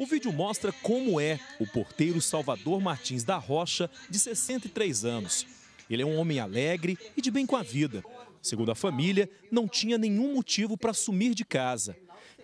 O vídeo mostra como é o porteiro Salvador Martins da Rocha, de 63 anos. Ele é um homem alegre e de bem com a vida. Segundo a família, não tinha nenhum motivo para sumir de casa.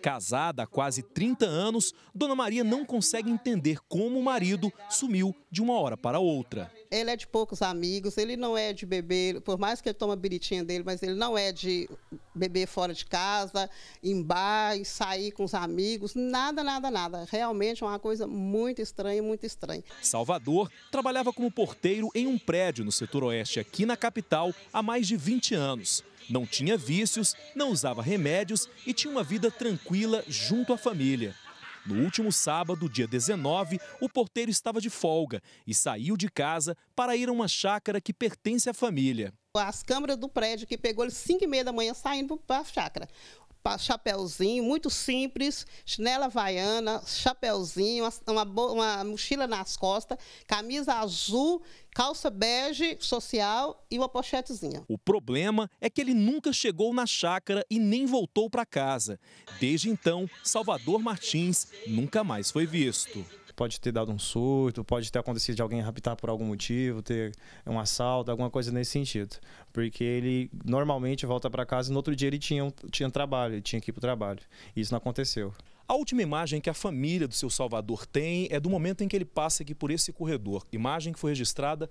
Casada há quase 30 anos, Dona Maria não consegue entender como o marido sumiu de uma hora para outra. Ele é de poucos amigos, ele não é de beber, por mais que ele toma a biritinha dele, mas ele não é de beber fora de casa, em bar, sair com os amigos, nada, nada, nada. Realmente é uma coisa muito estranha, muito estranha. Salvador trabalhava como porteiro em um prédio no setor oeste aqui na capital há mais de 20 anos. Não tinha vícios, não usava remédios e tinha uma vida tranquila junto à família. No último sábado, dia 19, o porteiro estava de folga e saiu de casa para ir a uma chácara que pertence à família as câmeras do prédio que pegou ele 5 e meia da manhã saindo para a chácara. Chapeuzinho, muito simples, chinela vaiana, chapeuzinho, uma, uma mochila nas costas, camisa azul, calça bege social e uma pochetezinha. O problema é que ele nunca chegou na chácara e nem voltou para casa. Desde então, Salvador Martins nunca mais foi visto pode ter dado um surto, pode ter acontecido de alguém raptar por algum motivo, ter um assalto, alguma coisa nesse sentido. Porque ele normalmente volta para casa e no outro dia ele tinha, tinha trabalho, ele tinha que ir para o trabalho. E isso não aconteceu. A última imagem que a família do seu Salvador tem é do momento em que ele passa aqui por esse corredor. Imagem que foi registrada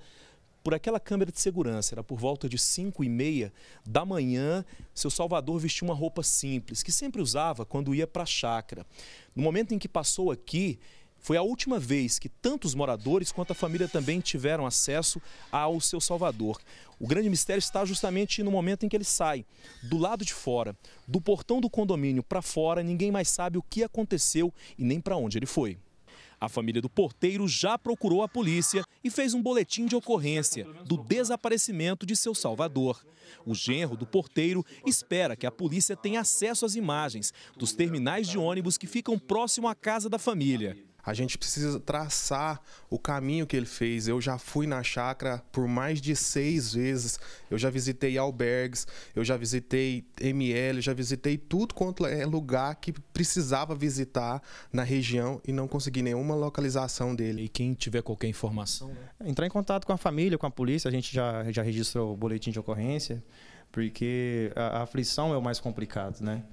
por aquela câmera de segurança. Era por volta de 5 e meia da manhã, seu Salvador vestia uma roupa simples, que sempre usava quando ia para a chácara. No momento em que passou aqui, foi a última vez que tantos moradores quanto a família também tiveram acesso ao seu Salvador. O grande mistério está justamente no momento em que ele sai, do lado de fora, do portão do condomínio para fora, ninguém mais sabe o que aconteceu e nem para onde ele foi. A família do porteiro já procurou a polícia e fez um boletim de ocorrência do desaparecimento de seu salvador. O genro do porteiro espera que a polícia tenha acesso às imagens dos terminais de ônibus que ficam próximo à casa da família. A gente precisa traçar o caminho que ele fez. Eu já fui na chácara por mais de seis vezes. Eu já visitei albergues, eu já visitei ML, já visitei tudo quanto é lugar que precisava visitar na região e não consegui nenhuma localização dele. E quem tiver qualquer informação. Né? É, entrar em contato com a família, com a polícia, a gente já, já registrou o boletim de ocorrência, porque a, a aflição é o mais complicado, né?